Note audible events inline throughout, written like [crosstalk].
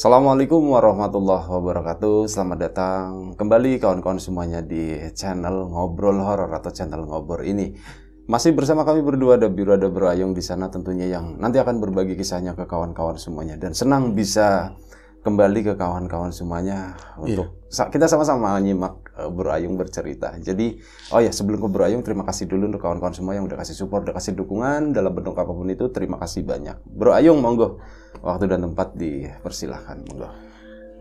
Assalamualaikum warahmatullahi wabarakatuh Selamat datang kembali kawan-kawan semuanya di channel Ngobrol horror atau channel Ngobrol ini Masih bersama kami berdua ada biru ada berayung di sana tentunya yang nanti akan berbagi kisahnya ke kawan-kawan semuanya Dan senang bisa kembali ke kawan-kawan semuanya iya. untuk iya. kita sama-sama nyimak. Eh, berayung bercerita. Jadi, oh ya sebelum ke berayung terima kasih dulu untuk kawan-kawan semua yang udah kasih support, udah kasih dukungan dalam bentuk apapun itu. Terima kasih banyak. Berayung monggo. Waktu dan tempat dipersilahkan monggo.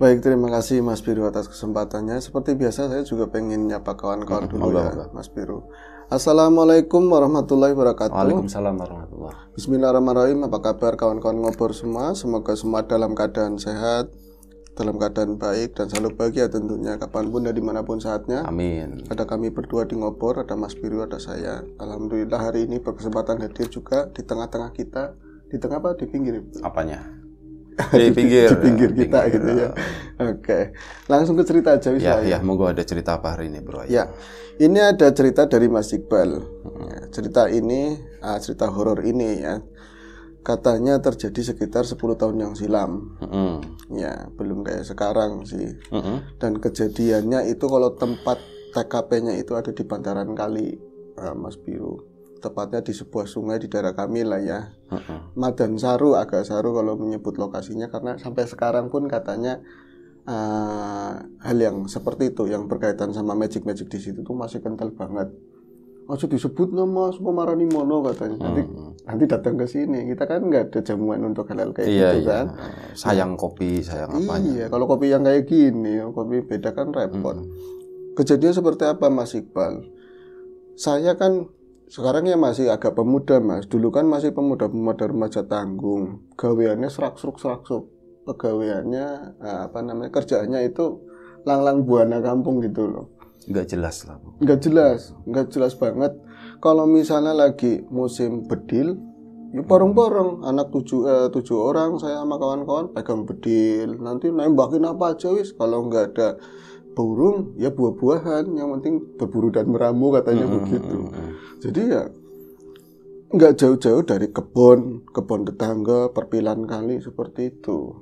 Baik, terima kasih Mas Biru atas kesempatannya. Seperti biasa saya juga pengen nyapa kawan-kawan dulu monggo, ya, monggo. Mas Biru. Assalamualaikum warahmatullahi wabarakatuh. Waalaikumsalam warahmatullahi. wabarakatuh. Bismillahirrahmanirrahim. Apa kabar kawan-kawan ngobrol semua? Semoga semua dalam keadaan sehat, dalam keadaan baik dan selalu bahagia tentunya kapanpun dan dimanapun saatnya. Amin. Ada kami berdua di Ngopor, ada Mas Biru, ada saya. Alhamdulillah hari ini berkesempatan hadir juga di tengah-tengah kita, di tengah apa? Di pinggir. Apanya? [laughs] [laughs] Di pinggir. di pinggir kita pinggir, gitu ya. Oke, langsung ke cerita aja bisa. Ya, ya, ya. monggo ada cerita apa hari ini bro? Ya, ini ada cerita dari Mas Iqbal. Hmm. Ya, cerita ini, ah, cerita horor ini ya katanya terjadi sekitar 10 tahun yang silam. Mm. Ya, belum kayak sekarang sih. Mm -hmm. Dan kejadiannya itu kalau tempat TKP-nya itu ada di bantaran kali, uh, Mas Biru. Tepatnya di sebuah sungai di daerah kami lah ya. Mm -hmm. Madan Saru, agak Saru kalau menyebut lokasinya karena sampai sekarang pun katanya uh, hal yang seperti itu yang berkaitan sama magic magic di situ tuh masih kental banget aja disebut nama marani mono katanya. Nanti hmm. nanti datang ke sini. Kita kan nggak ada jamuan untuk halal kayak iya, gitu iya. kan. Sayang kopi, sayang apa? Ya? Iya, kalau kopi yang kayak gini, oh, kopi beda kan repot. Hmm. Kejadian seperti apa Mas Iqbal? Saya kan sekarang ya masih agak pemuda mas dulu kan masih pemuda pemuda remaja tanggung gaweannya serak seruk serak seruk pegawaiannya eh, apa namanya kerjaannya itu lang lang buana kampung gitu loh nggak jelas lah bu nggak jelas nggak jelas banget kalau misalnya lagi musim bedil ya bareng-bareng anak tujuh eh, tujuh orang saya sama kawan-kawan pegang bedil nanti nembakin apa aja wis kalau nggak ada burung ya buah-buahan yang penting berburu dan meramu katanya mm -hmm. begitu hmm, hmm, hmm. jadi ya nggak jauh-jauh dari kebun kebun tetangga perpilan kali seperti itu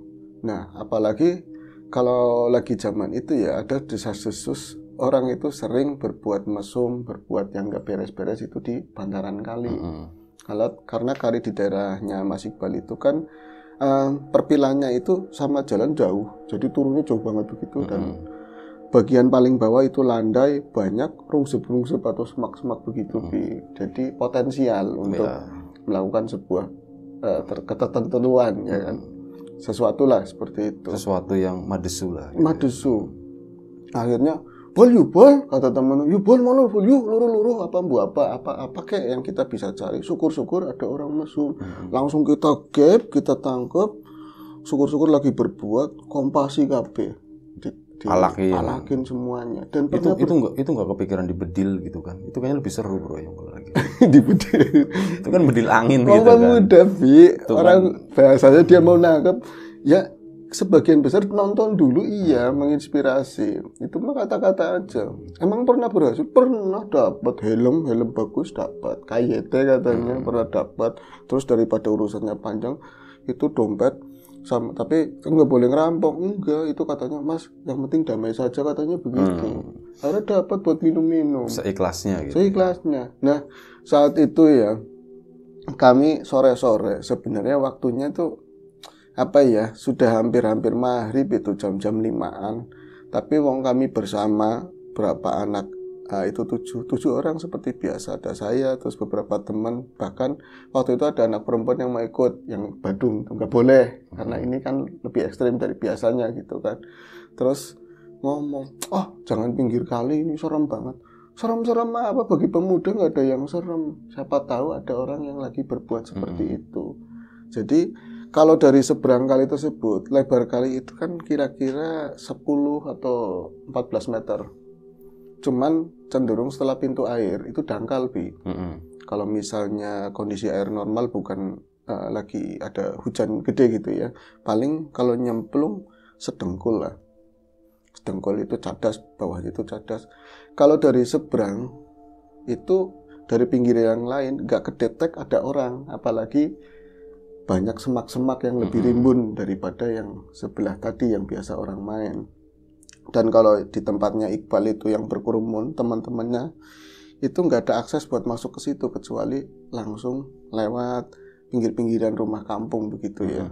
nah apalagi kalau lagi zaman itu ya ada desas-desus orang itu sering berbuat mesum, berbuat yang nggak beres-beres itu di bantaran kali. Mm-hmm. Kalau karena kali di daerahnya Mas Iqbal itu kan uh, perpilannya itu sama jalan jauh, jadi turunnya jauh banget begitu mm-hmm. dan bagian paling bawah itu landai banyak rungsep-rungsep atau semak-semak begitu mm-hmm. Jadi potensial untuk iya. melakukan sebuah eh, terketat ketertentuan ya kan. Sesuatu lah seperti itu. Sesuatu yang madesu lah. Gitu. Ya. Madesu. Akhirnya Bol, yuk bol, kata temen, Yuk bol, malu bol, yuk luruh, luruh, apa, bu, apa, apa, apa, kayak yang kita bisa cari. Syukur-syukur ada orang masuk Hmm. Langsung kita gap, kita tangkap, syukur-syukur lagi berbuat, kompasi kape Alakin. Alakin semuanya. Dan itu, itu, enggak, itu enggak kepikiran di bedil gitu kan. Itu kayaknya lebih seru bro yang kalau lagi. [laughs] di bedil. itu kan bedil angin gitu kan. muda, Bi. orang kan. bahasanya dia mau nangkep ya sebagian besar penonton dulu iya menginspirasi itu mah kata-kata aja emang pernah berhasil pernah dapat helm helm bagus dapat KYT katanya hmm. pernah dapat terus daripada urusannya panjang itu dompet sama tapi nggak boleh ngerampok enggak itu katanya mas yang penting damai saja katanya begitu hmm. dapat buat minum-minum seikhlasnya gitu seikhlasnya nah saat itu ya kami sore-sore sebenarnya waktunya tuh apa ya sudah hampir-hampir maghrib itu jam-jam limaan tapi wong kami bersama berapa anak Nah, itu tujuh, tujuh orang seperti biasa ada saya terus beberapa teman bahkan waktu itu ada anak perempuan yang mau ikut yang Badung nggak boleh karena hmm. ini kan lebih ekstrim dari biasanya gitu kan terus ngomong oh jangan pinggir kali ini serem banget serem-serem apa bagi pemuda nggak ada yang serem siapa tahu ada orang yang lagi berbuat seperti hmm. itu jadi kalau dari seberang kali tersebut, lebar kali itu kan kira-kira 10 atau 14 meter. Cuman cenderung setelah pintu air itu dangkal, Bi. Mm -hmm. Kalau misalnya kondisi air normal bukan uh, lagi ada hujan gede gitu ya. Paling kalau nyemplung sedengkul lah. Sedengkul itu cadas, bawah itu cadas. Kalau dari seberang itu dari pinggir yang lain nggak kedetek ada orang, apalagi banyak semak-semak yang lebih rimbun daripada yang sebelah tadi yang biasa orang main. Dan kalau di tempatnya Iqbal itu yang berkerumun teman-temannya itu nggak ada akses buat masuk ke situ kecuali langsung lewat pinggir-pinggiran rumah kampung begitu ya.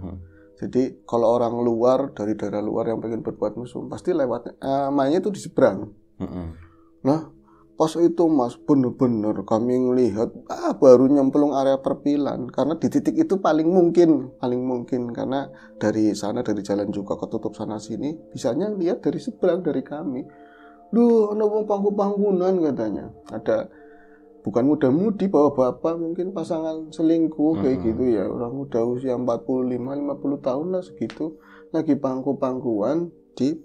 Jadi kalau orang luar dari daerah luar yang pengen berbuat musuh pasti lewat uh, eh, mainnya itu di seberang. Nah, Pos itu mas bener-bener kami ngelihat ah, baru nyemplung area perpilan karena di titik itu paling mungkin paling mungkin karena dari sana dari jalan juga ketutup sana sini bisanya lihat dari seberang dari kami duh ada pangku pangkunan katanya ada bukan muda-mudi bawa bapak mungkin pasangan selingkuh kayak hmm. gitu ya orang muda usia 45 50 tahun lah segitu lagi pangku-pangkuan di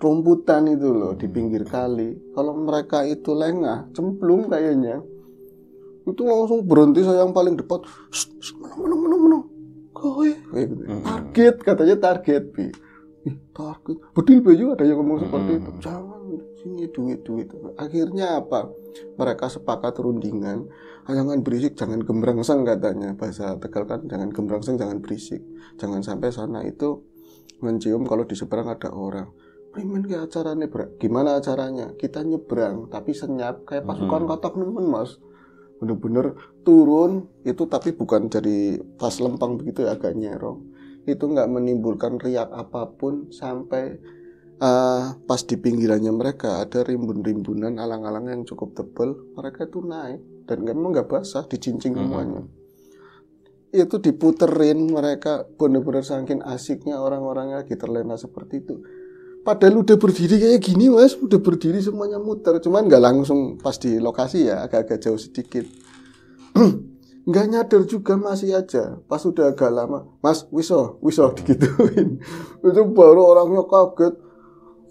rumputan itu loh di hmm. pinggir kali kalau mereka itu lengah cemplung kayaknya itu langsung berhenti saya yang paling depan menung menung menung menung kowe gitu. hmm. target katanya target bi target bedil juga ada yang ngomong seperti itu hmm. jangan sini duit duit akhirnya apa mereka sepakat rundingan jangan berisik jangan gemberangsang katanya bahasa tegal kan jangan gemberangsang jangan berisik jangan sampai sana itu mencium kalau di seberang ada orang primen kayak acaranya nebrak. gimana acaranya kita nyebrang tapi senyap kayak hmm. pasukan hmm. kotak nemen mas bener-bener turun itu tapi bukan dari pas lempang begitu ya, agak nyerong itu nggak menimbulkan riak apapun sampai uh, pas di pinggirannya mereka ada rimbun-rimbunan alang-alang yang cukup tebal mereka itu naik dan mau nggak basah dicincin hmm. semuanya itu diputerin mereka bener-bener saking asiknya orang-orangnya lagi terlena seperti itu padahal udah berdiri kayak gini mas udah berdiri semuanya muter cuman nggak langsung pas di lokasi ya agak-agak jauh sedikit [clears throat] nggak nyadar juga masih aja pas udah agak lama mas wiso wiso [laughs] dikituin. itu baru orangnya kaget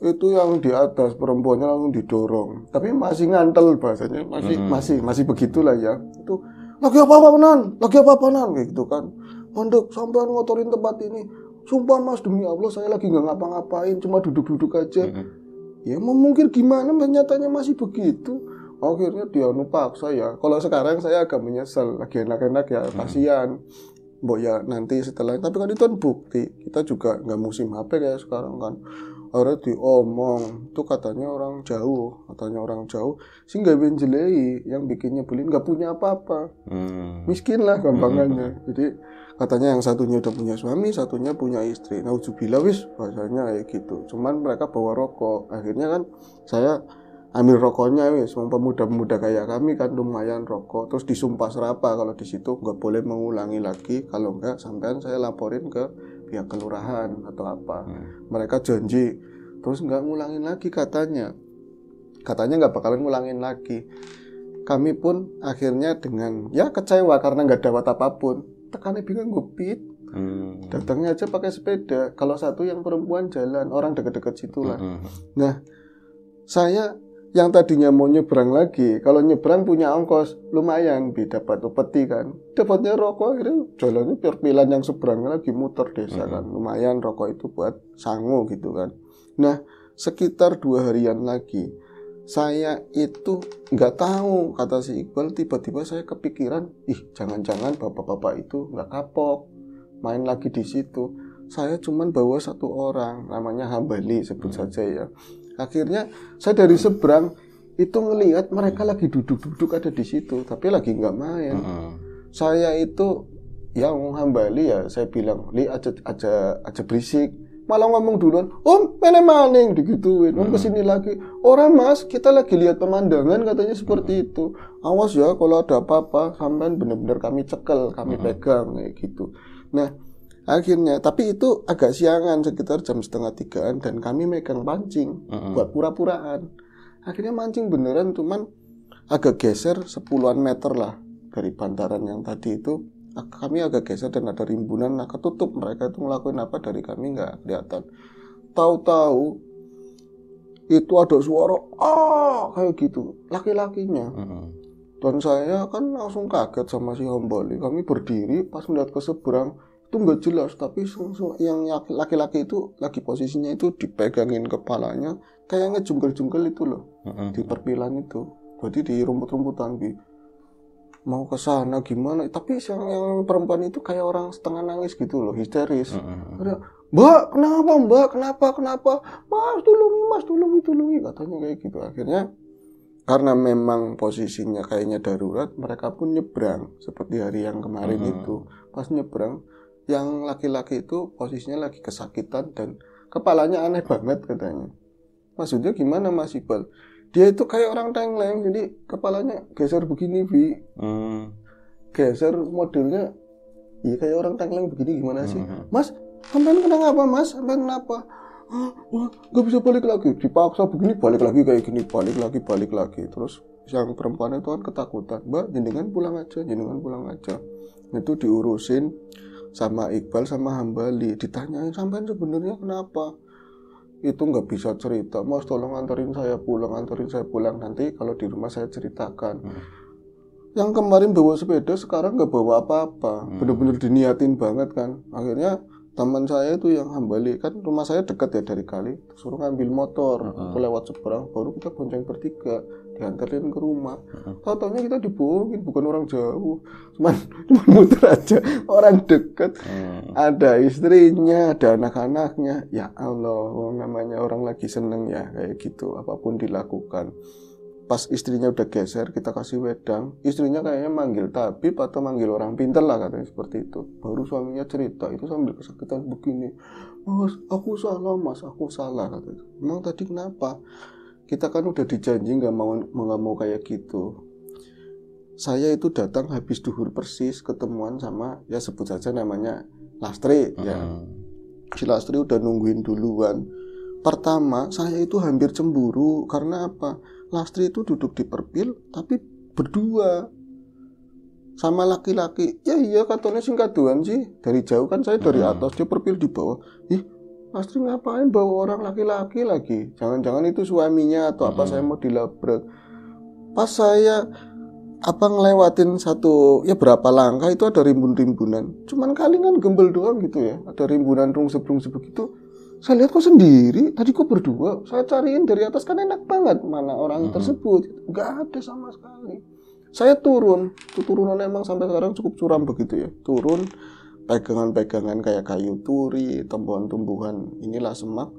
itu yang di atas perempuannya langsung didorong tapi masih ngantel bahasanya masih hmm. masih masih begitulah ya itu lagi apa apa nan lagi apa apa nan gitu kan untuk sampean ngotorin tempat ini sumpah mas demi Allah saya lagi nggak ngapa-ngapain cuma duduk-duduk aja mm -hmm. ya mau mungkin gimana nyatanya masih begitu akhirnya dia numpak saya. kalau sekarang saya agak menyesal lagi enak-enak ya kasihan mbok ya nanti setelah tapi kan itu kan bukti kita juga nggak musim HP kayak sekarang kan Orang diomong itu katanya orang jauh katanya orang jauh sih nggak benjelei yang bikinnya beli nggak punya apa-apa hmm. miskin lah gampangannya hmm. jadi katanya yang satunya udah punya suami satunya punya istri nah ujubila wis bahasanya kayak gitu cuman mereka bawa rokok akhirnya kan saya ambil rokoknya wis semua pemuda-pemuda kayak kami kan lumayan rokok terus disumpah serapa kalau di situ nggak boleh mengulangi lagi kalau enggak sampean saya laporin ke pihak kelurahan atau apa hmm. mereka janji terus nggak ngulangin lagi katanya katanya nggak bakalan ngulangin lagi kami pun akhirnya dengan ya kecewa karena nggak dapat apapun tekannya bingung gupit hmm. datangnya aja pakai sepeda kalau satu yang perempuan jalan orang deket-deket situlah hmm, hmm, hmm. nah saya yang tadinya mau nyebrang lagi kalau nyebrang punya ongkos lumayan bi dapat upeti kan dapatnya rokok akhirnya jalannya perpilan yang seberang lagi muter desa mm -hmm. kan lumayan rokok itu buat sangu gitu kan nah sekitar dua harian lagi saya itu nggak tahu kata si Iqbal tiba-tiba saya kepikiran ih jangan-jangan bapak-bapak itu nggak kapok main lagi di situ saya cuman bawa satu orang namanya Hambali sebut -hmm. saja ya akhirnya saya dari seberang itu ngelihat mereka lagi duduk-duduk ada di situ tapi lagi nggak main uh saya itu yang menghambali ya saya bilang li aja aja aja berisik malah ngomong duluan om um, mana maning digituin om um, kesini lagi orang mas kita lagi lihat pemandangan katanya seperti itu awas ya kalau ada apa-apa sampean benar-benar kami cekel kami pegang kayak gitu nah akhirnya tapi itu agak siangan sekitar jam setengah tigaan dan kami megang pancing uh-huh. buat pura-puraan akhirnya mancing beneran cuman agak geser sepuluhan meter lah dari bantaran yang tadi itu kami agak geser dan ada rimbunan nah ketutup mereka itu ngelakuin apa dari kami nggak kelihatan tahu-tahu itu ada suara ah kayak gitu laki-lakinya uh-huh. dan saya kan langsung kaget sama si Hombali kami berdiri pas melihat ke seberang itu nggak jelas tapi yang laki-laki itu lagi posisinya itu dipegangin kepalanya kayak ngejungkel-jungkel itu loh di perpilan itu berarti di rumput-rumputan gitu mau ke sana gimana tapi yang, yang perempuan itu kayak orang setengah nangis gitu loh histeris ada mbak kenapa mbak kenapa kenapa mas tolongi mas tolongi tolongi katanya kayak gitu akhirnya karena memang posisinya kayaknya darurat mereka pun nyebrang seperti hari yang kemarin uh-huh. itu pas nyebrang yang laki-laki itu posisinya lagi kesakitan dan kepalanya aneh banget katanya. Maksudnya gimana Mas Iqbal? Dia itu kayak orang tengleng, jadi kepalanya geser begini, Vi. Hmm. Geser modelnya, iya kayak orang tengleng begini gimana sih? Hmm. hmm. Mas, sampean kenapa Mas? sampai kenapa? nggak bisa balik lagi. Dipaksa begini, balik lagi kayak gini, balik lagi, balik lagi. Terus yang perempuan itu kan ketakutan. Mbak, jenengan pulang aja, jenengan pulang aja. Itu diurusin sama Iqbal sama Hambali ditanyain eh, sampean sebenarnya kenapa itu nggak bisa cerita mas tolong anterin saya pulang anterin saya pulang nanti kalau di rumah saya ceritakan hmm. yang kemarin bawa sepeda sekarang nggak bawa apa-apa hmm. bener-bener diniatin banget kan akhirnya teman saya itu yang hambali kan rumah saya dekat ya dari kali suruh ngambil motor hmm. lewat seberang baru kita bonceng bertiga dianterin ke rumah tahu taunya kita dibohongin bukan orang jauh cuman [laughs] cuma muter aja orang deket hmm. ada istrinya ada anak-anaknya ya Allah namanya orang lagi seneng ya kayak gitu apapun dilakukan pas istrinya udah geser kita kasih wedang istrinya kayaknya manggil tabib atau manggil orang pinter lah katanya seperti itu baru suaminya cerita itu sambil kesakitan begini mas aku salah mas aku salah katanya emang tadi kenapa kita kan udah dijanji nggak mau nggak mau kayak gitu saya itu datang habis duhur persis ketemuan sama ya sebut saja namanya Lastri uh -huh. ya si Lastri udah nungguin duluan pertama saya itu hampir cemburu karena apa Lastri itu duduk di perpil tapi berdua sama laki-laki ya iya katanya singkat doang sih dari jauh kan saya dari atas dia perpil di bawah ih Astri ngapain bawa orang laki-laki lagi? Jangan-jangan itu suaminya atau apa hmm. saya mau dilabrak. Pas saya apa ngelewatin satu ya berapa langkah itu ada rimbun-rimbunan. Cuman kalingan gembel doang gitu ya. Ada rimbunan rungsep-rungsep begitu. Saya lihat kok sendiri, tadi kok berdua. Saya cariin dari atas kan enak banget mana orang hmm. tersebut. Gak ada sama sekali. Saya turun, keturunan emang sampai sekarang cukup curam begitu ya. Turun, pegangan-pegangan kayak kayu turi, tumbuhan-tumbuhan, inilah semak.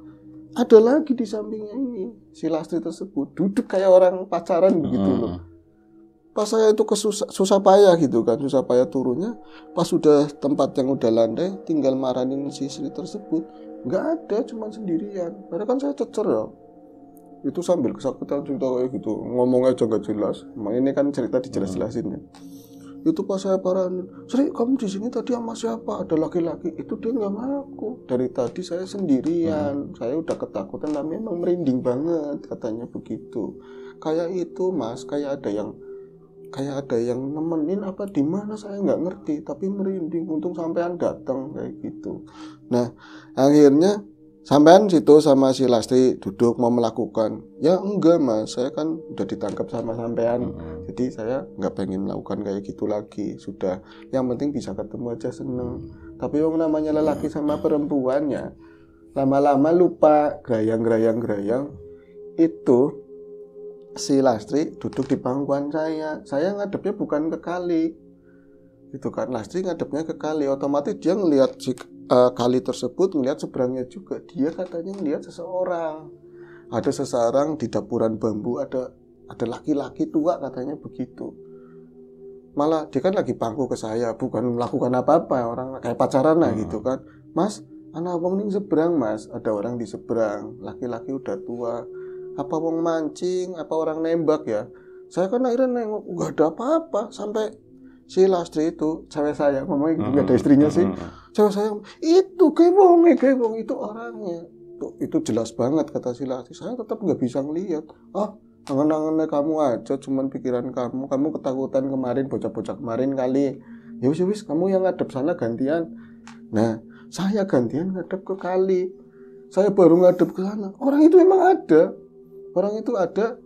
Ada lagi di sampingnya ini si Lastri tersebut duduk kayak orang pacaran begitu hmm. loh. Pas saya itu kesusah susah payah gitu kan, susah payah turunnya. Pas sudah tempat yang udah landai, tinggal maranin si Sri tersebut. Nggak ada, cuman sendirian. Padahal kan saya cecer ya itu sambil kesakitan cerita kayak gitu ngomong aja nggak jelas emang ini kan cerita hmm. dijelas-jelasin ya itu pas saya paranin Sri kamu di sini tadi sama siapa ada laki-laki itu dia nggak ngaku dari tadi saya sendirian hmm. saya udah ketakutan lah memang merinding banget katanya begitu kayak itu mas kayak ada yang kayak ada yang nemenin apa di mana saya nggak ngerti tapi merinding untung sampean datang kayak gitu nah akhirnya Sampean situ sama si Lastri duduk mau melakukan. Ya enggak mas, saya kan udah ditangkap sama sampean. Hmm. Jadi saya nggak pengen melakukan kayak gitu lagi. Sudah, yang penting bisa ketemu aja seneng. Hmm. Tapi yang namanya lelaki sama perempuannya, lama-lama lupa gerayang-gerayang-gerayang. Itu si Lastri duduk di pangkuan saya. Saya ngadepnya bukan ke kali, itu kan Lastri ngadepnya ke kali otomatis dia ngelihat si uh, kali tersebut melihat seberangnya juga dia katanya melihat seseorang ada seseorang di dapuran bambu ada ada laki-laki tua katanya begitu malah dia kan lagi pangku ke saya bukan melakukan apa-apa orang kayak pacaran lah hmm. gitu kan mas anak wong ning seberang mas ada orang di seberang laki-laki udah tua apa wong mancing apa orang nembak ya saya kan akhirnya nengok nggak ada apa-apa sampai si lastri itu cewek saya sayang, hmm. gak ada istrinya sih cewek saya itu kebong kebong eh, itu orangnya itu, itu jelas banget kata si lastri saya tetap nggak bisa ngelihat ah angan-angannya kamu aja cuman pikiran kamu kamu ketakutan kemarin bocah-bocah kemarin kali ya wis ya wis kamu yang ngadep sana gantian nah saya gantian ngadep ke kali saya baru ngadep ke sana orang itu memang ada orang itu ada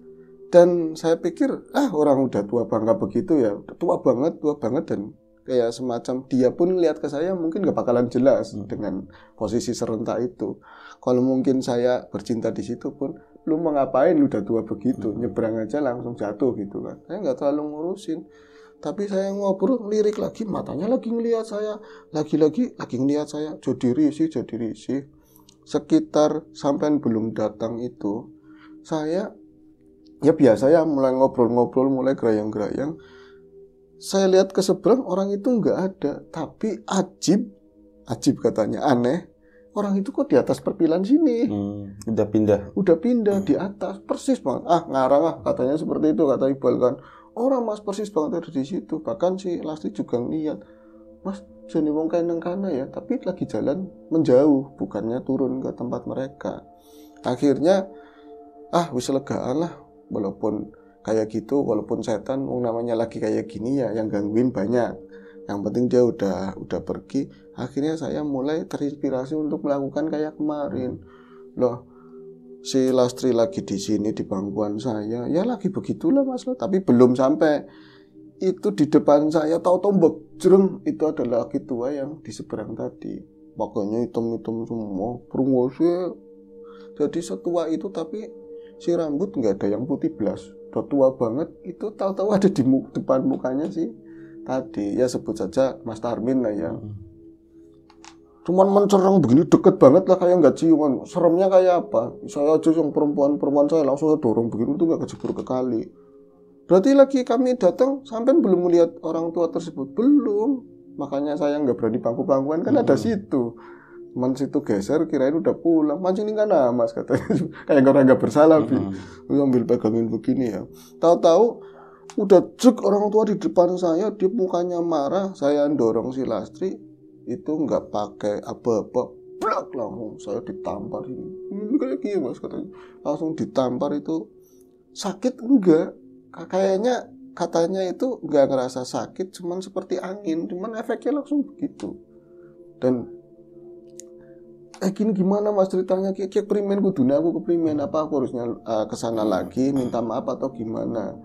dan saya pikir ah orang udah tua bangga begitu ya tua banget tua banget dan kayak semacam dia pun lihat ke saya mungkin gak bakalan jelas hmm. dengan posisi serentak itu kalau mungkin saya bercinta di situ pun lu mau ngapain lu udah tua begitu hmm. nyebrang aja langsung jatuh gitu kan saya nggak terlalu ngurusin tapi saya ngobrol lirik lagi matanya lagi ngelihat saya lagi-lagi lagi ngelihat saya jadi risih jadi risih sekitar sampai belum datang itu saya ya biasa ya mulai ngobrol-ngobrol mulai gerayang-gerayang saya lihat ke seberang orang itu nggak ada tapi ajib ajib katanya aneh orang itu kok di atas perpilan sini hmm, udah pindah udah pindah hmm. di atas persis banget ah ngarang ah katanya seperti itu kata Iqbal kan orang mas persis banget ada di situ bahkan si Lasti juga ngeliat mas jadi wong yang kana ya tapi lagi jalan menjauh bukannya turun ke tempat mereka akhirnya ah wis legaan lah walaupun kayak gitu walaupun setan namanya lagi kayak gini ya yang gangguin banyak yang penting dia udah udah pergi akhirnya saya mulai terinspirasi untuk melakukan kayak kemarin loh si Lastri lagi di sini di bangkuan saya ya lagi begitulah mas lo tapi belum sampai itu di depan saya tahu tombok jerem itu adalah laki tua yang di seberang tadi pokoknya hitam-hitam semua perungu jadi setua itu tapi si rambut nggak ada yang putih belas udah tua banget itu tahu-tahu ada di mu depan mukanya sih tadi ya sebut saja Mas Tarmin lah ya hmm. cuman mencerang begini deket banget lah kayak nggak ciuman seremnya kayak apa saya aja yang perempuan-perempuan saya langsung saya dorong begini tuh nggak kejebur ke kali berarti lagi kami datang sampai belum melihat orang tua tersebut belum makanya saya nggak berani pangku-pangkuan kan hmm. ada situ Mans itu geser kirain udah pulang mancing kan mas katanya [laughs] kayak orang nggak bersalah bi mm-hmm. ambil pegangin begini ya tahu-tahu udah cek orang tua di depan saya dia mukanya marah saya dorong si lastri itu nggak pakai apa-apa blak langsung saya ditampar ini hmm, kayak gini mas katanya langsung ditampar itu sakit enggak kayaknya katanya itu nggak ngerasa sakit cuman seperti angin cuman efeknya langsung begitu dan eh gini gimana mas ceritanya kayak kayak primen kuduna aku primen apa aku harusnya uh, eh, kesana lagi minta maaf atau gimana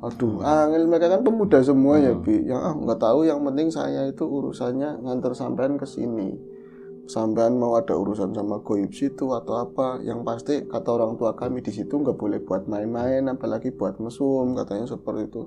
aduh angel mereka kan pemuda semua ya hmm. bi yang ah nggak tahu yang penting saya itu urusannya nganter sampean ke sini sampean mau ada urusan sama goib situ atau apa yang pasti kata orang tua kami di situ nggak boleh buat main-main apalagi buat mesum katanya seperti itu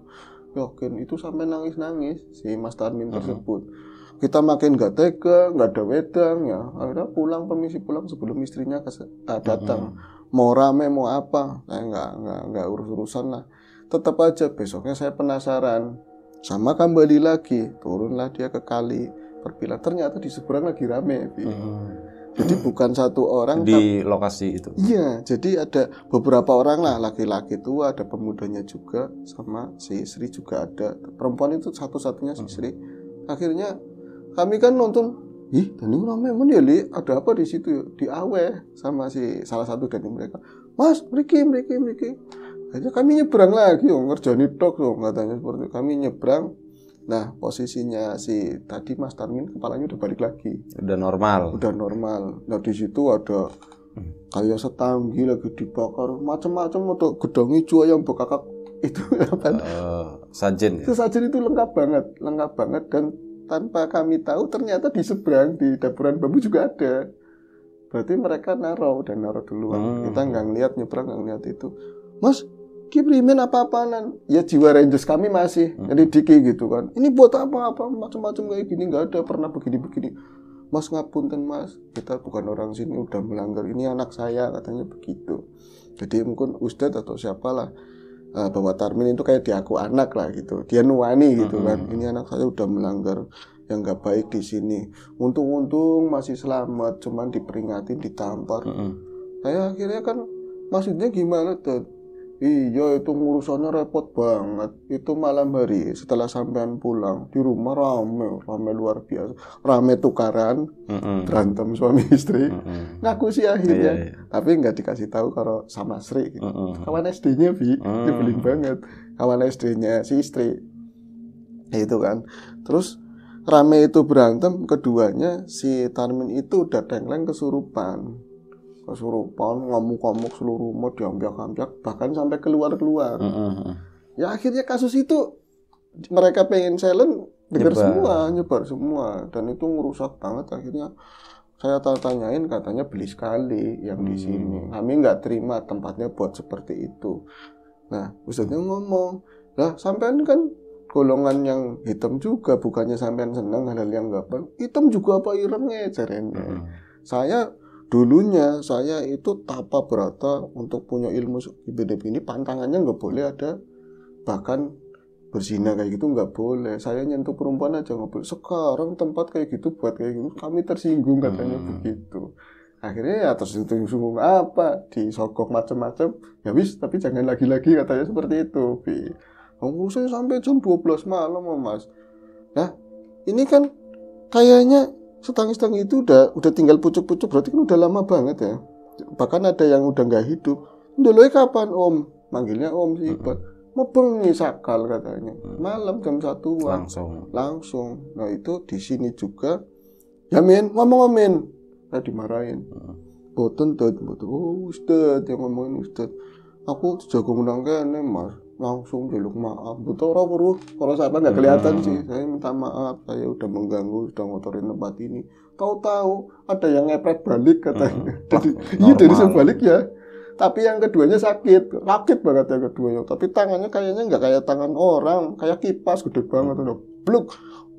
yakin itu sampai nangis-nangis si mas Tarmin hmm. tersebut hmm kita makin nggak tega nggak ada wedang ya akhirnya pulang permisi pulang sebelum istrinya eh, datang hmm. mau rame mau apa saya nggak nggak nggak urus urusan lah tetap aja besoknya saya penasaran sama kembali lagi turunlah dia ke kali Perpilah ternyata di seberang lagi rame hmm. jadi bukan satu orang di lokasi itu iya jadi ada beberapa orang lah laki-laki tua ada pemudanya juga sama si istri juga ada perempuan itu satu-satunya si istri akhirnya kami kan nonton ih dan itu namanya men ya ada apa di situ ya di awe sama si salah satu dari mereka mas meriki meriki meriki akhirnya kami nyebrang lagi yo ngerjain tok yo katanya seperti itu. kami nyebrang nah posisinya si tadi mas Tarmin kepalanya udah balik lagi udah normal udah normal nah di situ ada kayak setanggi lagi dibakar macam-macam untuk gedong hijau yang bekakak itu uh, eh, sajen ya? itu sajen itu lengkap banget lengkap banget dan tanpa kami tahu ternyata di seberang di dapuran bambu juga ada berarti mereka naro dan naro duluan hmm. kita nggak ngeliat nyebrang nggak ngeliat itu mas kiprimen apa-apaan ya jiwa rangers kami masih hmm. jadi diki gitu kan ini buat apa-apa macam-macam kayak gini nggak ada pernah begini-begini mas ngapunten mas kita bukan orang sini udah melanggar ini anak saya katanya begitu jadi mungkin ustadz atau siapalah uh, bahwa Tarmin itu kayak diaku anak lah gitu dia nuani gitu kan ini anak saya udah melanggar yang nggak baik di sini untung-untung masih selamat cuman diperingatin ditampar hmm. saya akhirnya kan maksudnya gimana tuh Iya itu ngurusannya repot banget Itu malam hari setelah sampean pulang Di rumah rame, rame luar biasa Rame tukaran, mm -hmm. berantem suami istri mm -hmm. Ngaku sih akhirnya yeah, yeah. Tapi nggak dikasih tahu kalau sama Sri gitu. mm -hmm. Kawan SD-nya Bi, mm -hmm. banget Kawan SD-nya si istri Itu kan Terus rame itu berantem Keduanya si Tarmin itu udah dengleng kesurupan kesurupan ngamuk-ngamuk seluruh rumah diambiak-ambiak bahkan sampai keluar-keluar mm -hmm. ya akhirnya kasus itu mereka pengen silent dengar semua nyebar semua dan itu ngerusak banget akhirnya saya tanyain katanya beli sekali yang di mm. sini kami nggak terima tempatnya buat seperti itu nah ustadznya mm. ngomong lah sampean kan golongan yang hitam juga bukannya sampean senang hal-hal yang nggak hitam juga apa irengnya ya hmm. saya Dulunya saya itu tapa berata untuk punya ilmu IPDP ini pantangannya nggak boleh ada bahkan berzina kayak gitu nggak boleh. Saya nyentuh perempuan aja nggak boleh. Sekarang tempat kayak gitu buat kayak gitu kami tersinggung katanya hmm. begitu. Akhirnya ya tersinggung apa disogok macam-macam. Ya wis tapi jangan lagi-lagi katanya seperti itu. Bi. Oh, sampai jam 12 malam mas. Nah ini kan kayaknya Setangis-tangis itu udah udah tinggal pucuk-pucuk berarti kan udah lama banget ya. Bahkan ada yang udah nggak hidup. Dulu kapan om? Manggilnya om sih. Mm -hmm. Mebeng nih sakal katanya. Malam jam satu Langsung. Langsung. Nah itu di sini juga. Ya min, ngomong min. Nah dimarahin. Mm -hmm. Boten, tuh boten. Oh ustad yang ngomongin ustad. Aku jago menangkan kene mas langsung jeluk maaf butuh orang buruh kalau saya nggak kelihatan hmm. sih saya minta maaf saya udah mengganggu udah ngotorin tempat ini Kau tahu ada yang ngepret balik katanya hmm. [laughs] jadi iya dari sebalik ya tapi yang keduanya sakit sakit banget yang keduanya tapi tangannya kayaknya nggak kayak tangan orang kayak kipas gede banget udah bluk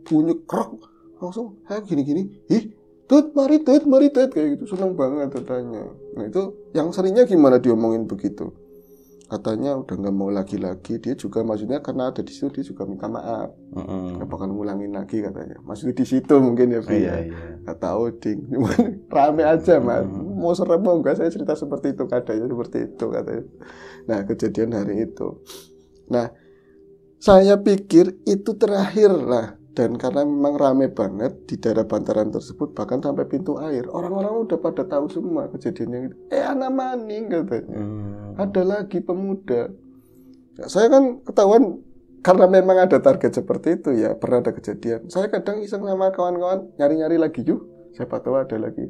bunyi krok langsung saya gini-gini ih tut mari tut mari tut kayak gitu seneng banget katanya nah itu yang seringnya gimana diomongin begitu katanya udah nggak mau lagi-lagi dia juga maksudnya karena ada di situ dia juga minta maaf nggak mm bakal ngulangin lagi katanya maksudnya di situ mungkin ya Vin iya, ya. iya. nggak tahu ding cuma [laughs] rame aja mm mas mau serem mau enggak saya cerita seperti itu katanya seperti itu katanya nah kejadian hari itu nah saya pikir itu terakhir lah dan karena memang rame banget di daerah bantaran tersebut bahkan sampai pintu air orang-orang udah pada tahu semua kejadiannya eh anak maning katanya mm ada lagi pemuda. Ya, saya kan ketahuan karena memang ada target seperti itu ya, pernah ada kejadian. Saya kadang iseng sama kawan-kawan nyari-nyari lagi yuk, siapa tahu ada lagi.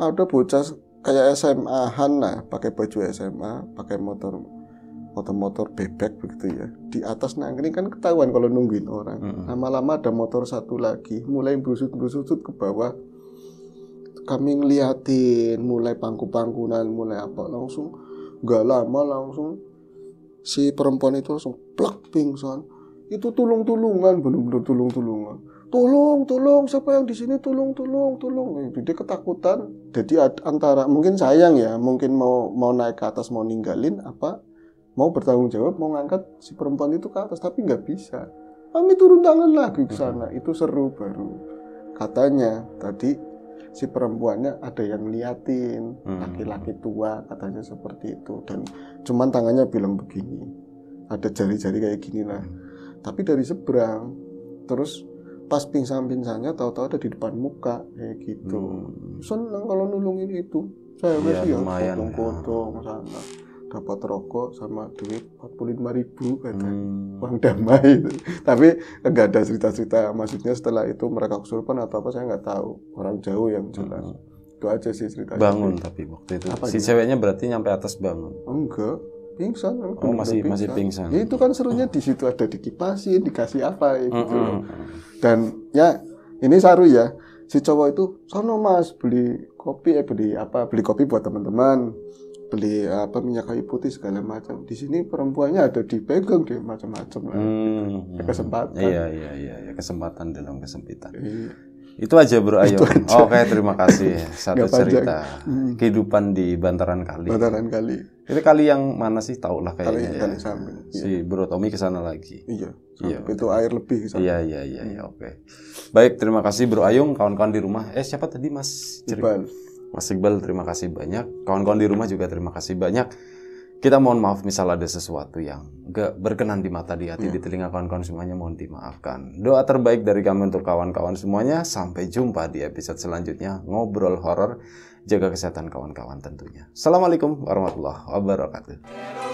Ada ah, bocah kayak SMA Hana, pakai baju SMA, pakai motor motor-motor bebek begitu ya di atas nangkring kan ketahuan kalau nungguin orang mm lama-lama ada motor satu lagi mulai berusut-berusut ke bawah kami ngeliatin mulai pangku-pangkunan mulai apa langsung Gak lama langsung si perempuan itu langsung plak pingsan. Itu tulung-tulungan, belum belum tulung-tulungan. Tolong, tolong, siapa yang di sini tolong, tolong, tolong. Eh, jadi ketakutan. Jadi antara mungkin sayang ya, mungkin mau mau naik ke atas mau ninggalin apa mau bertanggung jawab mau ngangkat si perempuan itu ke atas tapi nggak bisa kami turun tangan lagi ke sana itu seru baru katanya tadi si perempuannya ada yang liatin hmm. laki-laki hmm. tua katanya seperti itu dan cuman tangannya bilang begini ada jari-jari kayak gini lah hmm. tapi dari seberang terus pas pingsan-pingsannya tahu-tahu ada di depan muka kayak gitu hmm. seneng kalau nulungin itu saya iya, iya, ya, masih ya lumayan, kotong ya. sana dapat rokok sama duit empat puluh lima ribu kata hmm. uang damai tapi nggak ada cerita-cerita maksudnya setelah itu mereka kesurupan atau apa saya nggak tahu orang jauh yang jelas hmm. itu aja sih cerita bangun tapi waktu itu apa si gitu? ceweknya berarti nyampe atas bangun enggak pingsan oh, Bener masih pingsan. masih pingsan ya, itu kan serunya di situ ada dikipasin dikasih apa ya, gitu hmm, hmm, hmm, -hmm. dan ya ini saru ya si cowok itu sono mas beli kopi eh beli apa beli kopi buat teman-teman beli apa minyak kayu putih segala macam. Di sini perempuannya ada dipegang deh macam-macam lah. Hmm, ya, kesempatan. Iya iya iya ya. kesempatan dalam kesempitan. Iya. Itu aja Bro Ayo. Oke, okay, terima kasih [laughs] satu cerita panjang. Hmm. kehidupan di bantaran kali. Bantaran kali. Itu kali yang mana sih tahulah kayaknya. Kali, ya. kali sampai. Iya. Si Bro Tommy ke sana lagi. Iya. Iya, itu betul. air lebih Sama. Iya, iya, iya, iya, oke. Okay. Baik, terima kasih Bro Ayung, kawan-kawan di rumah. Eh, siapa tadi Mas? Iqbal. Mas Iqbal terima kasih banyak. Kawan-kawan di rumah juga terima kasih banyak. Kita mohon maaf misalnya ada sesuatu yang gak berkenan di mata, di hati, hmm. di telinga kawan-kawan semuanya mohon dimaafkan. Doa terbaik dari kami untuk kawan-kawan semuanya. Sampai jumpa di episode selanjutnya ngobrol horor. Jaga kesehatan kawan-kawan tentunya. Assalamualaikum warahmatullahi wabarakatuh.